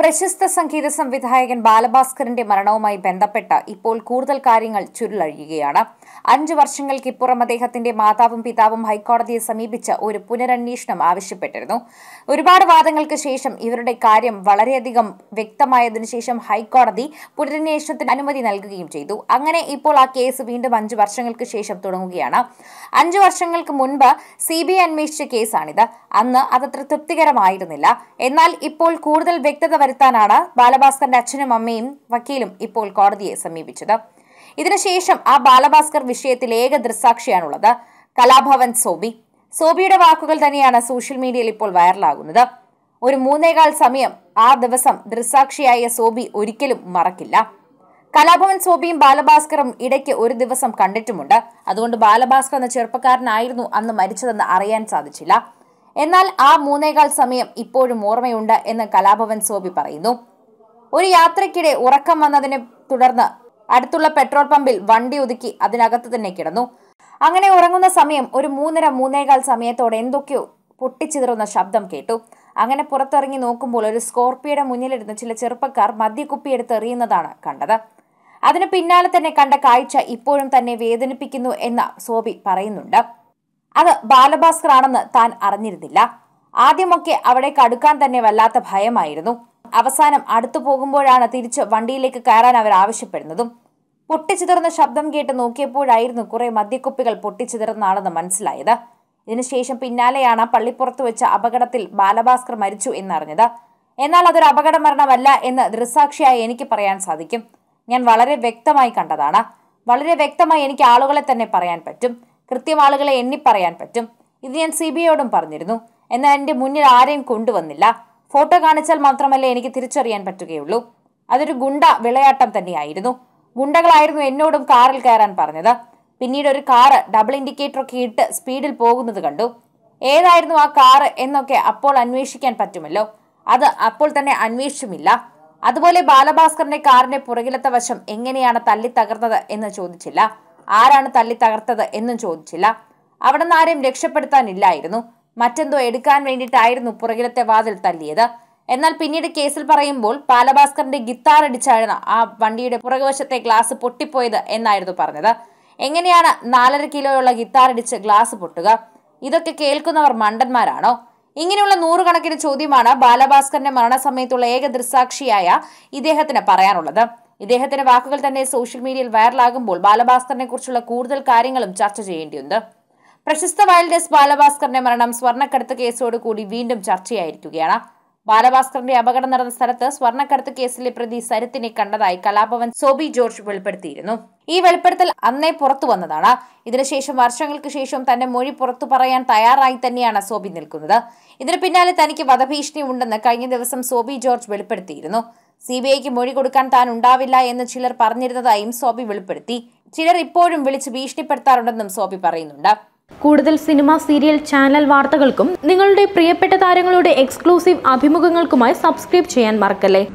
പ്രശസ്ത സംഗീത സംവിധായകൻ ബാലഭാസ്കറിന്റെ മരണവുമായി ബന്ധപ്പെട്ട ഇപ്പോൾ കൂടുതൽ കാര്യങ്ങൾ ചുരുളഴിയുകയാണ് അഞ്ചു വർഷങ്ങൾക്കിപ്പുറം അദ്ദേഹത്തിന്റെ മാതാവും പിതാവും ഹൈക്കോടതിയെ സമീപിച്ച ഒരു പുനരന്വേഷണം ആവശ്യപ്പെട്ടിരുന്നു ഒരുപാട് വാദങ്ങൾക്ക് ശേഷം ഇവരുടെ കാര്യം വളരെയധികം വ്യക്തമായതിനു ശേഷം ഹൈക്കോടതി പുനരന്വേഷണത്തിന് അനുമതി നൽകുകയും ചെയ്തു അങ്ങനെ ഇപ്പോൾ ആ കേസ് വീണ്ടും അഞ്ചു വർഷങ്ങൾക്ക് ശേഷം തുടങ്ങുകയാണ് അഞ്ചു വർഷങ്ങൾക്ക് മുൻപ് സി ബി ഐ അന്വേഷിച്ച കേസാണിത് അന്ന് അതത്ര തൃപ്തികരമായിരുന്നില്ല എന്നാൽ ഇപ്പോൾ കൂടുതൽ വ്യക്തത വരുത്താനാണ് ബാലഭാസ്കറിന്റെ അച്ഛനും അമ്മയും വക്കീലും ഇപ്പോൾ കോടതിയെ സമീപിച്ചത് ഇതിനുശേഷം ആ ബാലഭാസ്കർ വിഷയത്തിൽ ഏക ദൃസാക്ഷിയാണുള്ളത് കലാഭവൻ സോബി സോബിയുടെ വാക്കുകൾ തന്നെയാണ് സോഷ്യൽ മീഡിയയിൽ ഇപ്പോൾ വൈറലാകുന്നത് ഒരു മൂന്നേകാൽ സമയം ആ ദിവസം ദൃസാക്ഷിയായ സോബി ഒരിക്കലും മറക്കില്ല കലാഭവൻ സോബിയും ബാലഭാസ്കറും ഇടയ്ക്ക് ഒരു ദിവസം കണ്ടിട്ടുമുണ്ട് അതുകൊണ്ട് ബാലഭാസ്കർ എന്ന ചെറുപ്പക്കാരനായിരുന്നു അന്ന് മരിച്ചതെന്ന് അറിയാൻ സാധിച്ചില്ല എന്നാൽ ആ മൂന്നേകാൽ സമയം ഇപ്പോഴും ഓർമ്മയുണ്ട് എന്ന് കലാഭവൻ സോബി പറയുന്നു ഒരു യാത്രക്കിടെ ഉറക്കം വന്നതിനെ തുടർന്ന് അടുത്തുള്ള പെട്രോൾ പമ്പിൽ വണ്ടി ഒതുക്കി അതിനകത്ത് തന്നെ കിടന്നു അങ്ങനെ ഉറങ്ങുന്ന സമയം ഒരു മൂന്നര മൂന്നേകാൽ സമയത്തോടെ എന്തൊക്കെയോ പൊട്ടിച്ചിതറുന്ന ശബ്ദം കേട്ടു അങ്ങനെ പുറത്തിറങ്ങി നോക്കുമ്പോൾ ഒരു സ്കോർപ്പിയുടെ മുന്നിലിരുന്ന് ചില ചെറുപ്പക്കാർ മദ്യക്കുപ്പിയെടുത്ത് എറിയുന്നതാണ് കണ്ടത് അതിന് പിന്നാലെ തന്നെ കണ്ട കാഴ്ച ഇപ്പോഴും തന്നെ വേദനിപ്പിക്കുന്നു എന്ന സോബി പറയുന്നുണ്ട് അത് ബാലഭാസ്കർ ആണെന്ന് താൻ അറിഞ്ഞിരുന്നില്ല ആദ്യമൊക്കെ അവിടെ കടുക്കാൻ തന്നെ വല്ലാത്ത ഭയമായിരുന്നു അവസാനം അടുത്തു പോകുമ്പോഴാണ് തിരിച്ച് വണ്ടിയിലേക്ക് കയറാൻ അവർ ആവശ്യപ്പെടുന്നതും പൊട്ടിച്ചിതറുന്ന ശബ്ദം കേട്ട് നോക്കിയപ്പോഴായിരുന്നു കുറെ മദ്യക്കുപ്പികൾ പൊട്ടിച്ചിതറുന്നാണെന്ന് മനസ്സിലായത് ഇതിനുശേഷം പിന്നാലെയാണ് പള്ളിപ്പുറത്ത് വെച്ച അപകടത്തിൽ ബാലഭാസ്കർ മരിച്ചു എന്നറിഞ്ഞത് എന്നാൽ അതൊരു അപകട മരണമല്ല എന്ന് ദൃസാക്ഷിയായി എനിക്ക് പറയാൻ സാധിക്കും ഞാൻ വളരെ വ്യക്തമായി കണ്ടതാണ് വളരെ വ്യക്തമായി എനിക്ക് ആളുകളെ തന്നെ പറയാൻ പറ്റും കൃത്യമാളുകളെ എണ്ണിപ്പറയാൻ പറ്റും ഇത് ഞാൻ സി ബി ഐയോടും പറഞ്ഞിരുന്നു എന്നാൽ എൻ്റെ മുന്നിൽ ആരെയും കൊണ്ടുവന്നില്ല ഫോട്ടോ കാണിച്ചാൽ മാത്രമല്ലേ എനിക്ക് തിരിച്ചറിയാൻ പറ്റുകയുള്ളൂ അതൊരു ഗുണ്ട വിളയാട്ടം തന്നെയായിരുന്നു ഗുണ്ടകളായിരുന്നു എന്നോടും കാറിൽ കയറാൻ പറഞ്ഞത് പിന്നീട് ഒരു കാറ് ഡബിൾ ഇൻഡിക്കേറ്റർ ഒക്കെ ഇട്ട് സ്പീഡിൽ പോകുന്നത് കണ്ടു ഏതായിരുന്നു ആ കാറ് എന്നൊക്കെ അപ്പോൾ അന്വേഷിക്കാൻ പറ്റുമല്ലോ അത് അപ്പോൾ തന്നെ അന്വേഷിച്ചുമില്ല അതുപോലെ ബാലഭാസ്കറിന്റെ കാറിന്റെ പുറകിലത്തെ വശം എങ്ങനെയാണ് തല്ലി തകർന്നത് എന്ന് ചോദിച്ചില്ല ആരാണ് തല്ലി തകർത്തത് എന്നും ചോദിച്ചില്ല അവിടെ നിന്ന് ആരെയും രക്ഷപ്പെടുത്താനില്ലായിരുന്നു മറ്റെന്തോ എടുക്കാൻ വേണ്ടിയിട്ടായിരുന്നു പുറകിലത്തെ വാതിൽ തല്ലിയത് എന്നാൽ പിന്നീട് കേസിൽ പറയുമ്പോൾ ബാലഭാസ്കറിന്റെ ഗിത്താർ അടിച്ചായിരുന്നു ആ വണ്ടിയുടെ പുറകുവശത്തെ ഗ്ലാസ് പൊട്ടിപ്പോയത് എന്നായിരുന്നു പറഞ്ഞത് എങ്ങനെയാണ് നാലര കിലോയുള്ള ഗിത്താർ അടിച്ച് ഗ്ലാസ് പൊട്ടുക ഇതൊക്കെ കേൾക്കുന്നവർ മണ്ടന്മാരാണോ ഇങ്ങനെയുള്ള നൂറുകണക്കിന് ചോദ്യമാണ് ബാലഭാസ്കറിന്റെ മരണസമയത്തുള്ള ഏക ദൃസാക്ഷിയായ ഇദ്ദേഹത്തിന് പറയാനുള്ളത് ഇദ്ദേഹത്തിന്റെ വാക്കുകൾ തന്നെ സോഷ്യൽ മീഡിയയിൽ വൈറലാകുമ്പോൾ ബാലഭാസ്കറിനെ കുറിച്ചുള്ള കൂടുതൽ കാര്യങ്ങളും ചർച്ച ചെയ്യേണ്ടിയുണ്ട് പ്രശസ്ത വയൽഡേഴ്സ് ബാലഭാസ്കറിന്റെ മരണം സ്വർണ്ണക്കടത്ത് കേസോട് കൂടി വീണ്ടും ചർച്ചയായിരിക്കുകയാണ് ബാലഭാസ്കറിന്റെ അപകടം നടന്ന സ്ഥലത്ത് സ്വർണ്ണക്കടത്ത് കേസിലെ പ്രതി സരത്തിനെ കണ്ടതായി കലാഭവൻ സോബി ജോർജ് വെളിപ്പെടുത്തിയിരുന്നു ഈ വെളിപ്പെടുത്തൽ അന്നേ പുറത്തു വന്നതാണ് ഇതിനുശേഷം വർഷങ്ങൾക്ക് ശേഷം തന്റെ മൊഴി പുറത്തു പറയാൻ തയ്യാറായി തന്നെയാണ് സോബി നിൽക്കുന്നത് ഇതിന് പിന്നാലെ തനിക്ക് വധഭീഷണി ഉണ്ടെന്ന് കഴിഞ്ഞ ദിവസം സോബി ജോർജ് വെളിപ്പെടുത്തിയിരുന്നു സി ബി ഐക്ക് മൊഴി കൊടുക്കാൻ താൻ ഉണ്ടാവില്ല എന്ന് ചിലർ പറഞ്ഞിരുന്നതായും സോബി വെളിപ്പെടുത്തി ചിലർ ഇപ്പോഴും വിളിച്ച് ഭീഷണിപ്പെടുത്താറുണ്ടെന്നും സോബി പറയുന്നുണ്ട് കൂടുതൽ സിനിമ സീരിയൽ ചാനൽ വാർത്തകൾക്കും നിങ്ങളുടെ പ്രിയപ്പെട്ട താരങ്ങളുടെ എക്സ്ക്ലൂസീവ് അഭിമുഖങ്ങൾക്കുമായി സബ്സ്ക്രൈബ് ചെയ്യാൻ മറക്കല്ലേ